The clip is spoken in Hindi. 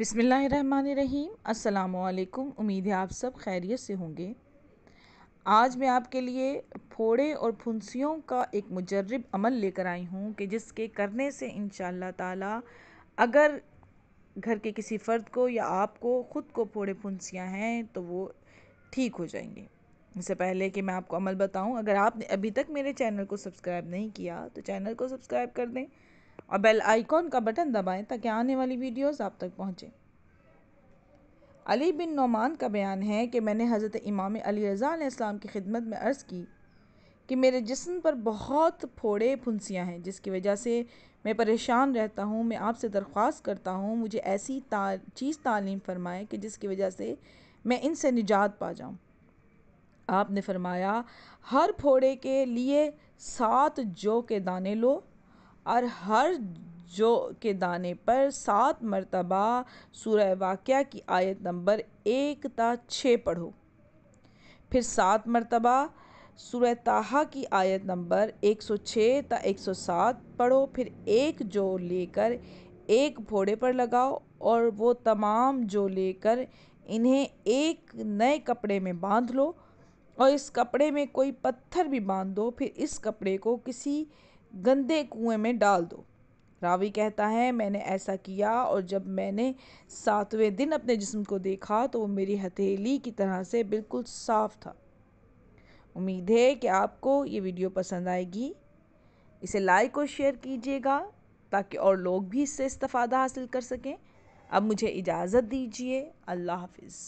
बिसमीम अल्लाम उम्मीद है आप सब खैरियत से होंगे आज मैं आपके लिए फोड़े और फुंसियों का एक मुजरब अमल लेकर आई हूँ कि जिसके करने से इन ताला अगर घर के किसी फ़र्द को या आपको ख़ुद को फोड़े फुंसियाँ हैं तो वो ठीक हो जाएंगे इससे पहले कि मैं आपको अमल बताऊँ अगर आपने अभी तक मेरे चैनल को सब्सक्राइब नहीं किया तो चैनल को सब्सक्राइब कर दें और बेल आइकॉन का बटन दबाएं ताकि आने वाली वीडियोस आप तक पहुंचे अली बिन नौमान का बयान है कि मैंने हज़रत इमाम अली रज़ा इस्लाम की खिदमत में अर्ज़ की कि मेरे जिसम पर बहुत फोड़े फुंसियाँ हैं जिसकी वजह से मैं परेशान रहता हूँ मैं आपसे दरख्वास्त करता हूँ मुझे ऐसी ता, चीज़ तालीम फरमाएँ कि जिसकी वजह से मैं इनसे निजात पा जाऊँ आपने फरमाया हर फोड़े के लिए सात जौ के दाने लो और हर जो के दाने पर सात मरतबा सूर वाक़ की आयत नंबर एक ता छः पढ़ो फिर सात मरतबा सूरह ताहा की आयत नंबर 106 ता 107 पढ़ो फिर एक जो लेकर एक घोड़े पर लगाओ और वो तमाम जो लेकर इन्हें एक नए कपड़े में बांध लो और इस कपड़े में कोई पत्थर भी बांध दो फिर इस कपड़े को किसी गंदे कुएं में डाल दो रावी कहता है मैंने ऐसा किया और जब मैंने सातवें दिन अपने जिस्म को देखा तो वो मेरी हथेली की तरह से बिल्कुल साफ था उम्मीद है कि आपको ये वीडियो पसंद आएगी इसे लाइक और शेयर कीजिएगा ताकि और लोग भी इससे इस्तफ़ादा हासिल कर सकें अब मुझे इजाज़त दीजिए अल्लाह हाफिज़